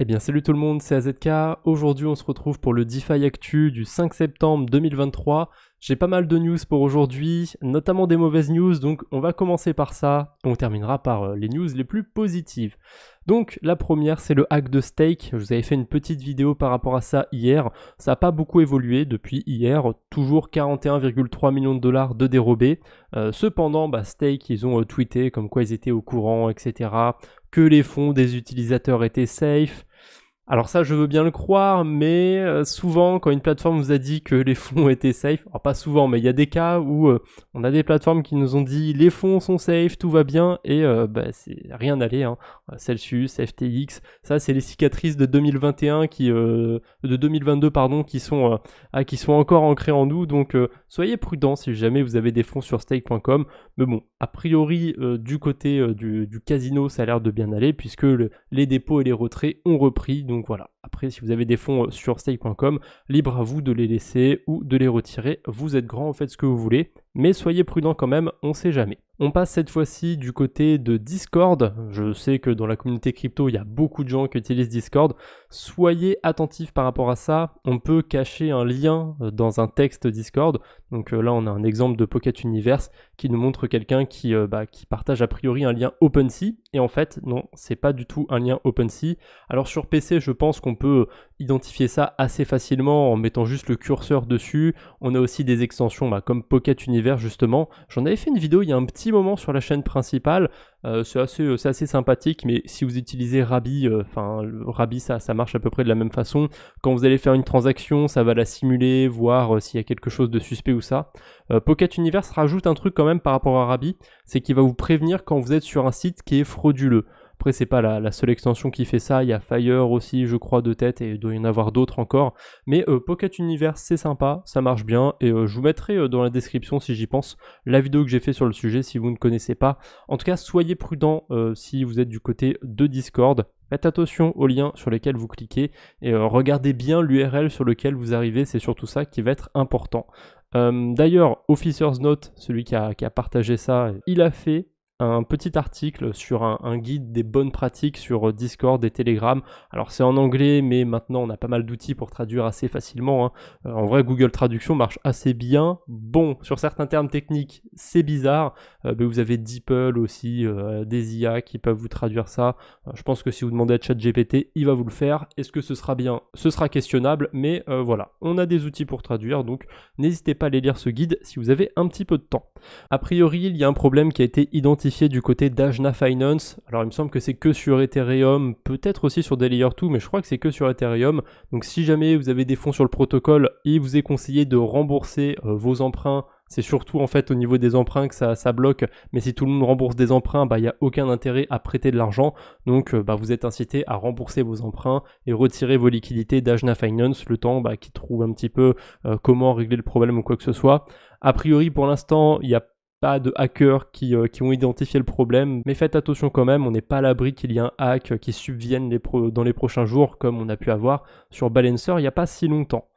Eh bien salut tout le monde, c'est AZK. Aujourd'hui on se retrouve pour le DeFi Actu du 5 septembre 2023. J'ai pas mal de news pour aujourd'hui, notamment des mauvaises news, donc on va commencer par ça. On terminera par euh, les news les plus positives. Donc la première c'est le hack de stake. Je vous avais fait une petite vidéo par rapport à ça hier. Ça n'a pas beaucoup évolué depuis hier. Toujours 41,3 millions de dollars de dérobés. Euh, cependant, bah, stake, ils ont euh, tweeté comme quoi ils étaient au courant, etc que les fonds des utilisateurs étaient safe, alors ça, je veux bien le croire, mais euh, souvent, quand une plateforme vous a dit que les fonds étaient safe, pas souvent, mais il y a des cas où euh, on a des plateformes qui nous ont dit les fonds sont safe, tout va bien, et euh, bah, c'est rien n'allait. Hein. Celsius, FTX, ça, c'est les cicatrices de 2021 qui, de 2022 pardon, qui sont, ah, qui sont encore ancrées en nous. Donc soyez prudents si jamais vous avez des fonds sur stake.com. Mais bon, a priori, du côté du, casino, ça a l'air de bien aller puisque les dépôts et les retraits ont repris. Donc voilà. Après, si vous avez des fonds euh, sur stake.com, libre à vous de les laisser ou de les retirer. Vous êtes grand, vous faites ce que vous voulez mais soyez prudent quand même, on sait jamais. On passe cette fois-ci du côté de Discord. Je sais que dans la communauté crypto, il y a beaucoup de gens qui utilisent Discord. Soyez attentifs par rapport à ça. On peut cacher un lien euh, dans un texte Discord. Donc euh, là, on a un exemple de Pocket Universe qui nous montre quelqu'un euh, bah, qui, partage a priori un lien OpenSea. Et en fait, non, c'est pas du tout un lien OpenSea. Alors sur PC, je pense qu'on peut identifier ça assez facilement en mettant juste le curseur dessus. On a aussi des extensions bah, comme Pocket Universe justement. J'en avais fait une vidéo il y a un petit moment sur la chaîne principale. Euh, c'est assez, euh, assez, sympathique, mais si vous utilisez Rabi, euh, enfin Rabi ça, ça marche à peu près de la même façon. Quand vous allez faire une transaction, ça va la simuler, voir s'il y a quelque chose de suspect ou ça. Pocket Universe rajoute un truc quand même par rapport à Rabi, c'est qu'il va vous prévenir quand vous êtes sur un site qui est frauduleux. Après, c'est pas la, seule extension qui fait ça. Il y a Fire aussi, je crois, de tête, et il doit y en avoir d'autres encore. Mais euh, Pocket Universe, c'est sympa, ça marche bien. Et euh, je vous mettrai euh, dans la description, si j'y pense, la vidéo que j'ai fait sur le sujet si vous ne connaissez pas. En tout cas, soyez prudent si vous êtes du côté de Discord. Faites attention aux liens sur lesquels vous cliquez et regardez bien l'URL sur lequel vous arrivez, c'est surtout ça qui va être important. D'ailleurs, Officer's Note, celui qui a partagé ça, il a fait un petit article sur un, guide des bonnes pratiques sur euh, Discord et Telegram. Alors c'est en anglais, mais maintenant on a pas mal d'outils pour traduire assez facilement. Hein. Euh, en vrai, Google Traduction marche assez bien. Bon, sur certains termes techniques, c'est bizarre, euh, vous avez DeepL aussi, des IA qui peuvent vous traduire ça. je pense que si vous demandez à ChatGPT, il va vous le faire. Est-ce que ce sera bien Ce sera questionnable, mais voilà, on a des outils pour traduire, donc n'hésitez pas à aller lire ce guide si vous avez un petit peu de temps. A priori, il y a un problème qui a été identifié du côté d'Ajna Finance. Alors il me semble que c'est que sur Ethereum, peut-être aussi sur des 2, mais je crois que c'est que sur Ethereum. Donc si jamais vous avez des fonds sur le protocole, il vous est conseillé de rembourser euh, vos emprunts c'est surtout en fait au niveau des emprunts que ça, ça, bloque. Mais si tout le monde rembourse des emprunts, bah, il n'y a aucun intérêt à prêter de l'argent. Donc euh, bah, vous êtes incité à rembourser vos emprunts et retirer vos liquidités d'Ajna Finance le temps bah, qu'ils trouvent un petit peu euh, comment régler le problème ou quoi que ce soit. A priori pour l'instant, il n'y a pas de hackers euh, qui, ont identifié le problème, mais faites attention quand même, on n'est pas à l'abri qu'il y ait un hack qui subvienne dans les prochains jours, comme on a pu avoir sur Balancer il n'y a pas si longtemps.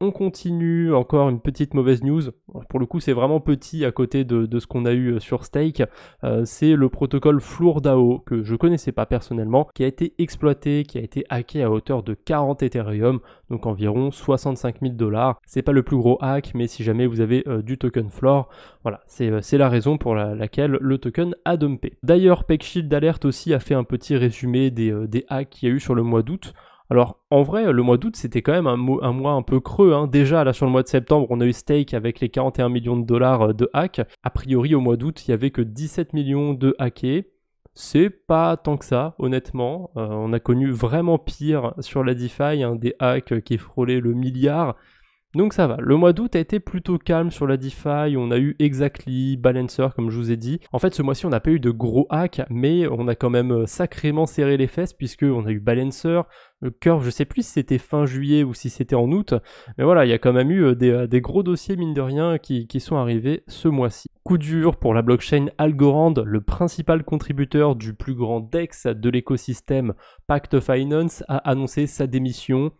On continue, encore une petite mauvaise news. Pour le coup, c'est vraiment petit à côté de, ce qu'on a eu euh, sur Stake. Euh, c'est le protocole FlourDAO, que je connaissais pas personnellement, qui a été exploité, qui a été hacké à hauteur de 40 Ethereum, donc environ 65 000 dollars. C'est pas le plus gros hack, mais si jamais vous avez euh, du token Floor, voilà, c'est la raison pour laquelle le token a dumpé. D'ailleurs, PeckShield Alert aussi a fait un petit résumé des, des hacks qu'il y a eu sur le mois d'août. Alors en vrai, le mois d'août, c'était quand même un, mois un peu creux. Hein. Déjà, là sur le mois de septembre, on a eu stake avec les 41 millions de dollars euh, de hack. A priori, au mois d'août, il n'y avait que 17 millions de hackés. C'est pas tant que ça, honnêtement. Euh, on a connu vraiment pire sur la DeFi, des hacks qui frôlaient le milliard. Donc ça va. Le mois d'août a été plutôt calme sur la DeFi. On a eu Exactly, Balancer, comme je vous ai dit. En fait, ce mois-ci, on n'a pas eu de gros hacks, mais on a quand même euh, sacrément serré les fesses puisque on a eu Balancer, le euh, Curve, je sais plus si c'était fin juillet ou si c'était en août, mais voilà, il y a quand même eu euh, des, gros dossiers, mine de rien, qui, qui sont arrivés ce mois-ci. Coup dur pour la blockchain Algorand, le principal contributeur du plus grand DEX de l'écosystème Pact Finance, a annoncé sa démission.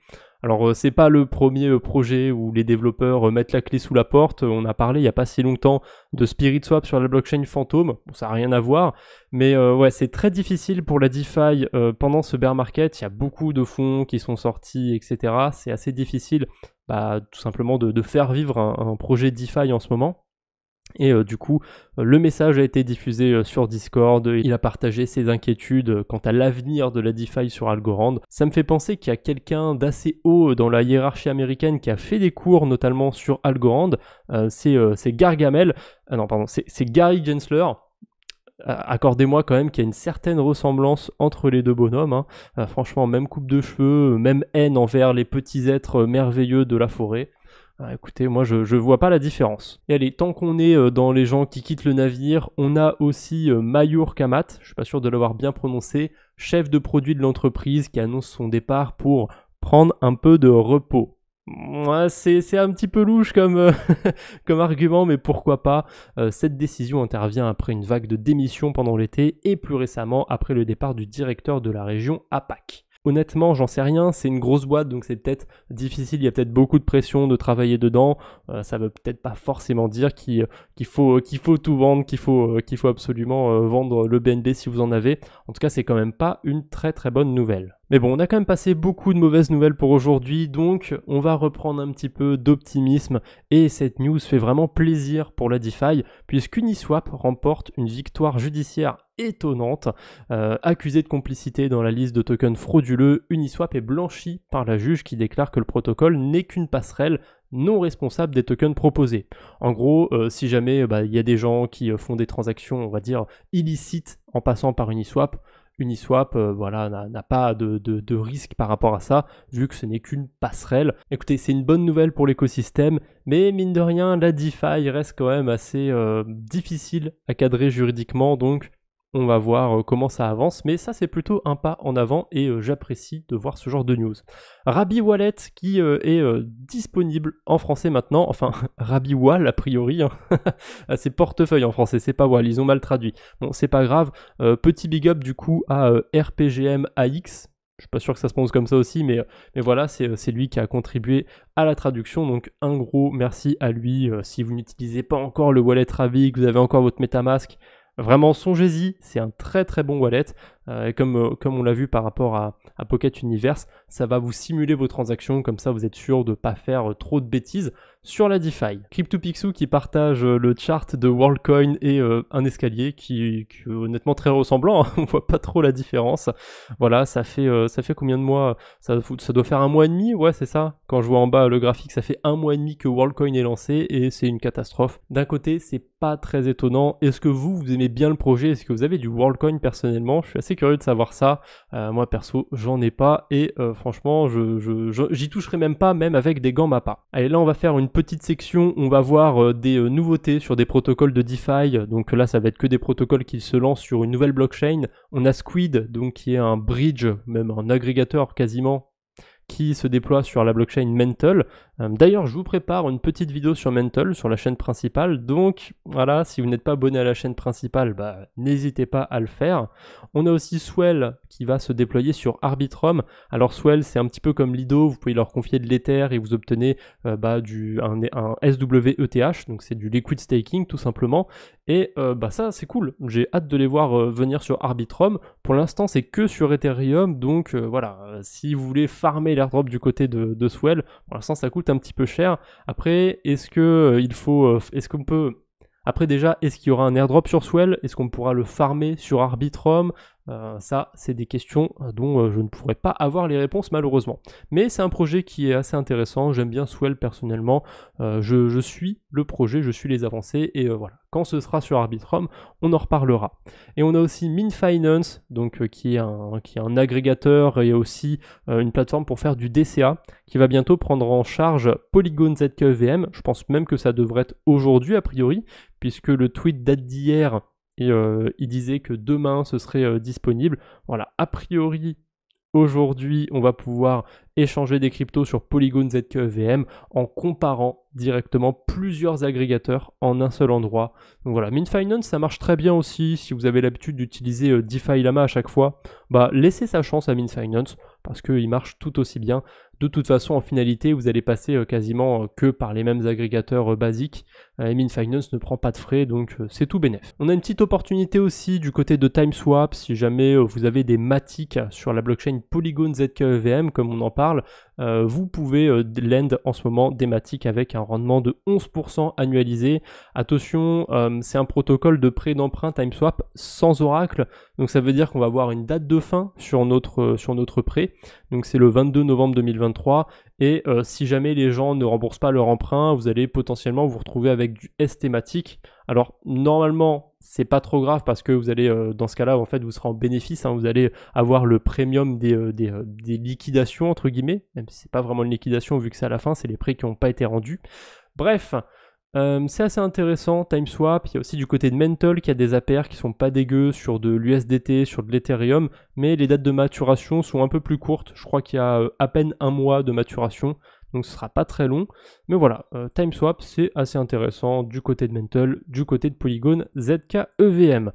Alors euh, c'est pas le premier euh, projet où les développeurs euh, mettent la clé sous la porte. On a parlé il n'y a pas si longtemps de Spirit Swap sur la blockchain Fantôme, ça n'a rien à voir, mais ouais, c'est très difficile pour la DeFi pendant ce bear market. Il y a beaucoup de fonds qui sont sortis, etc. C'est assez difficile, bah, tout simplement de, faire vivre un projet DeFi en ce moment. Et euh, du coup, le message a été diffusé euh, sur Discord. Il a partagé ses inquiétudes euh, quant à l'avenir de la DeFi sur Algorand. Ça me fait penser qu'il y a quelqu'un d'assez haut dans la hiérarchie américaine qui a fait des cours, notamment sur Algorand. c'est Gargamel. Ah non, pardon, c'est Gary Gensler accordez-moi quand même qu'il y a une certaine ressemblance entre les deux bonhommes. Hein. franchement, même coupe de cheveux, même haine envers les petits êtres merveilleux de la forêt. Ah, écoutez, moi je, je vois pas la différence. Et allez, tant qu'on est euh, dans les gens qui quittent le navire, on a aussi euh, Mayur Kamat, je suis pas sûr de l'avoir bien prononcé, chef de produit de l'entreprise qui annonce son départ pour prendre un peu de repos. c'est un petit peu louche comme, euh, comme argument, mais pourquoi pas. cette décision intervient après une vague de démissions pendant l'été et plus récemment après le départ du directeur de la région APAC. Honnêtement, j'en sais rien, c'est une grosse boîte, donc c'est peut-être difficile, il y a peut-être beaucoup de pression de travailler dedans, euh, ça veut peut-être pas forcément dire qu'il euh, faut, euh, faut tout vendre, qu'il faut, qu'il faut absolument vendre le BNB si vous en avez. En tout cas, c'est quand même pas une très très bonne nouvelle. Mais bon, on a quand même passé beaucoup de mauvaises nouvelles pour aujourd'hui, donc on va reprendre un petit peu d'optimisme. Et cette news fait vraiment plaisir pour la DeFi, puisqu'Uniswap remporte une victoire judiciaire étonnante. Euh, accusé de complicité dans la liste de tokens frauduleux, Uniswap est blanchi par la juge qui déclare que le protocole n'est qu'une passerelle non responsable des tokens proposés. En gros, euh, si jamais bah, il y a des gens qui euh, font des transactions, on va dire, illicites en passant par Uniswap, Uniswap euh, voilà, n'a pas de, risque par rapport à ça, vu que ce n'est qu'une passerelle. Écoutez, c'est une bonne nouvelle pour l'écosystème, mais mine de rien, la DeFi reste quand même assez euh, difficile à cadrer juridiquement, donc on va voir euh, comment ça avance, mais ça c'est plutôt un pas en avant et euh, j'apprécie de voir ce genre de news. Rabi Wallet qui euh, est disponible en français maintenant, enfin Rabi Wall a priori, hein, à c'est portefeuille en français, c'est pas Wall, ils ont mal traduit. Bon c'est pas grave, petit big up du coup à RPGM AX, je suis pas sûr que ça se prononce comme ça aussi, mais, mais voilà, c'est lui qui a contribué à la traduction. Donc un gros merci à lui. Si vous n'utilisez pas encore le wallet Rabi, que vous avez encore votre Metamask, Vraiment, songez-y, c'est un très très bon wallet. Euh, comme, euh, comme on l'a vu par rapport à, Pocket Universe, ça va vous simuler vos transactions, comme ça vous êtes sûr de ne pas faire euh, trop de bêtises sur la DeFi. CryptoPixou qui partage le chart de WorldCoin et un escalier qui, est honnêtement très ressemblant, hein. on voit pas trop la différence. Voilà, ça fait, ça fait combien de mois ça, ça, doit faire un mois et demi, ouais c'est ça. Quand je vois en bas le graphique, ça fait un mois et demi que WorldCoin est lancé et c'est une catastrophe. D'un côté, c'est pas très étonnant. Est-ce que vous, vous aimez bien le projet Est-ce que vous avez du WorldCoin personnellement Je suis assez curieux de savoir ça. Euh, moi perso, j'en ai pas et euh, franchement, je, j'y toucherai même pas, même avec des gants MAPA. Allez, là on va faire une petite section, on va voir euh, des nouveautés sur des protocoles de DeFi. Donc là, ça va être que des protocoles qui se lancent sur une nouvelle blockchain. On a Squid, donc qui est un bridge, même un agrégateur quasiment qui se déploie sur la blockchain Mental. Euh, d'ailleurs, je vous prépare une petite vidéo sur Mental, sur la chaîne principale. Donc voilà, si vous n'êtes pas abonné à la chaîne principale, bah, n'hésitez pas à le faire. On a aussi Swell qui va se déployer sur Arbitrum. Alors Swell, c'est un petit peu comme Lido, vous pouvez leur confier de l'Ether et vous obtenez euh, bah, du, un SWETH, donc c'est du liquid staking tout simplement. Et euh, bah ça, c'est cool. J'ai hâte de les voir euh, venir sur Arbitrum. Pour l'instant, c'est que sur Ethereum. Donc euh, voilà, si vous voulez farmer l'airdrop du côté de, de Swell, pour l'instant, ça coûte un petit peu cher. Après, est-ce que il faut, est-ce qu'on peut après déjà, est-ce qu'il y aura un airdrop sur Swell Est-ce qu'on pourra le farmer sur Arbitrum euh, ça, c'est des questions euh, dont euh, je ne pourrais pas avoir les réponses malheureusement. Mais c'est un projet qui est assez intéressant, j'aime bien Swell personnellement, je, suis le projet, je suis les avancées, et voilà. Quand ce sera sur Arbitrum, on en reparlera. Et on a aussi MinFinance, Finance, donc, qui, est un, qui est un agrégateur et aussi une plateforme pour faire du DCA, qui va bientôt prendre en charge Polygon ZKVM. E je pense même que ça devrait être aujourd'hui, a priori, puisque le tweet date d'hier et euh, il disait que demain ce serait euh, disponible. Voilà, a priori, aujourd'hui, on va pouvoir échanger des cryptos sur Polygon ZKVM e en comparant directement plusieurs agrégateurs en un seul endroit. Donc voilà, MinFinance, ça marche très bien aussi. Si vous avez l'habitude d'utiliser euh, DeFi Lama à chaque fois, bah laissez sa chance à MinFinance parce qu'il marche tout aussi bien. De toute façon, en finalité, vous allez passer quasiment que par les mêmes agrégateurs basiques. Emin euh, Finance ne prend pas de frais, donc euh, c'est tout bénef. On a une petite opportunité aussi du côté de TimeSwap, si jamais euh, vous avez des matiques sur la blockchain Polygon ZKEVM, comme on en parle, vous pouvez lend en ce moment des matiques avec un rendement de 11% annualisé. Attention, c'est un protocole de prêt d'emprunt TimeSwap sans oracle, donc ça veut dire qu'on va avoir une date de fin sur notre, sur notre prêt, donc c'est le 22 novembre 2023, et si jamais les gens ne remboursent pas leur emprunt, vous allez potentiellement vous retrouver avec du S thématique. Alors normalement, c'est pas trop grave parce que vous allez, euh, dans ce cas-là, en fait, vous serez en bénéfice. Hein. vous allez avoir le premium euh, euh, des, liquidations, entre guillemets, même si c'est pas vraiment une liquidation vu que c'est à la fin, c'est les prix qui n'ont pas été rendus. Bref, c'est assez intéressant. TimeSwap, il y a aussi du côté de Mental qui a des APR qui sont pas dégueux sur de l'USDT, sur de l'Ethereum, mais les dates de maturation sont un peu plus courtes. Je crois qu'il y a à peine un mois de maturation donc ce sera pas très long. Mais voilà, TimeSwap euh, Time Swap, c'est assez intéressant du côté de Mental, du côté de Polygon, ZK, EVM.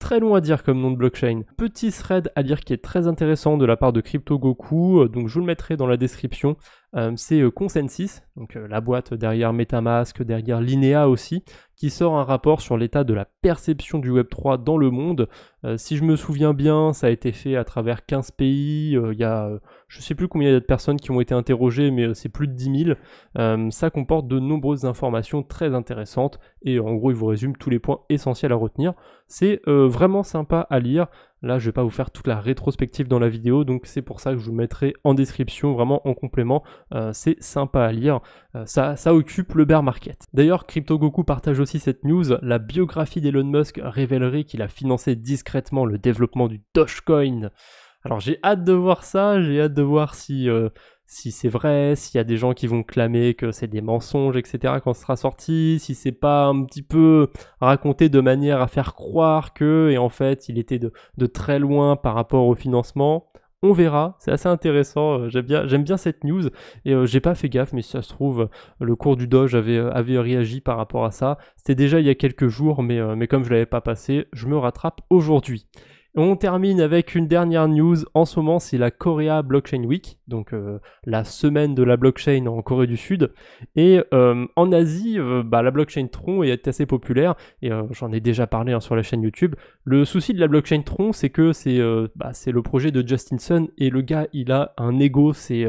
Très long à dire comme nom de blockchain. Petit thread à lire qui est très intéressant de la part de Crypto Goku, euh, donc je vous le mettrai dans la description. Euh, c'est Consensus, donc la boîte derrière Metamask, derrière Linea aussi, qui sort un rapport sur l'état de la perception du Web3 dans le monde. Euh, si je me souviens bien, ça a été fait à travers 15 pays. Euh, il y a, euh, je ne sais plus combien il y a de personnes qui ont été interrogées, mais c'est plus de 10 000. ça comporte de nombreuses informations très intéressantes et en gros, il vous résume tous les points essentiels à retenir. C'est vraiment sympa à lire. Là, je ne vais pas vous faire toute la rétrospective dans la vidéo, donc c'est pour ça que je vous mettrai en description, vraiment en complément. Euh, c'est sympa à lire. Euh, ça, occupe le bear market. D'ailleurs, CryptoGoku partage aussi cette news. La biographie d'Elon Musk révélerait qu'il a financé discrètement le développement du Dogecoin. Alors j'ai hâte de voir ça, j'ai hâte de voir si euh, si c'est vrai, s'il y a des gens qui vont clamer que c'est des mensonges, etc. quand ce sera sorti, si c'est pas un petit peu raconté de manière à faire croire que, et en fait, il était de, très loin par rapport au financement. On verra, c'est assez intéressant, euh, j'aime bien, cette news, et euh, j'ai pas fait gaffe, mais ça se trouve, euh, le cours du Doge avait, réagi par rapport à ça. C'était déjà il y a quelques jours, mais, mais comme je l'avais pas passé, je me rattrape aujourd'hui. On termine avec une dernière news. En ce moment, c'est la Korea Blockchain Week, donc euh, la semaine de la blockchain en Corée du Sud. Et euh, en Asie, euh, bah, la blockchain Tron est assez populaire, et j'en ai déjà parlé hein, sur la chaîne YouTube. Le souci de la blockchain Tron, c'est que bah, c'est le projet de Justin Sun, et le gars, il a un ego, c'est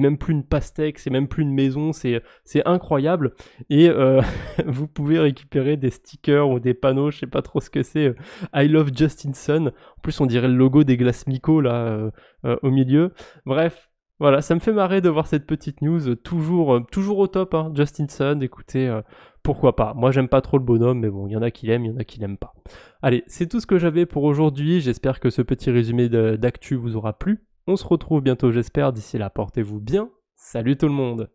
même plus une pastèque, c'est même plus une maison, c'est incroyable. Et vous pouvez récupérer des stickers ou des panneaux, je sais pas trop ce que c'est, I love Justin Justinson. En plus, on dirait le logo des glaces Miko là euh, euh, au milieu. Bref, voilà, ça me fait marrer de voir cette petite news. Euh, toujours, toujours au top, hein. Justin Écoutez, pourquoi pas. Moi, j'aime pas trop le bonhomme, mais bon, il y en a qui l'aiment, il y en a qui l'aiment pas. Allez, c'est tout ce que j'avais pour aujourd'hui. J'espère que ce petit résumé d'actu vous aura plu. On se retrouve bientôt, j'espère. D'ici là, portez-vous bien. Salut tout le monde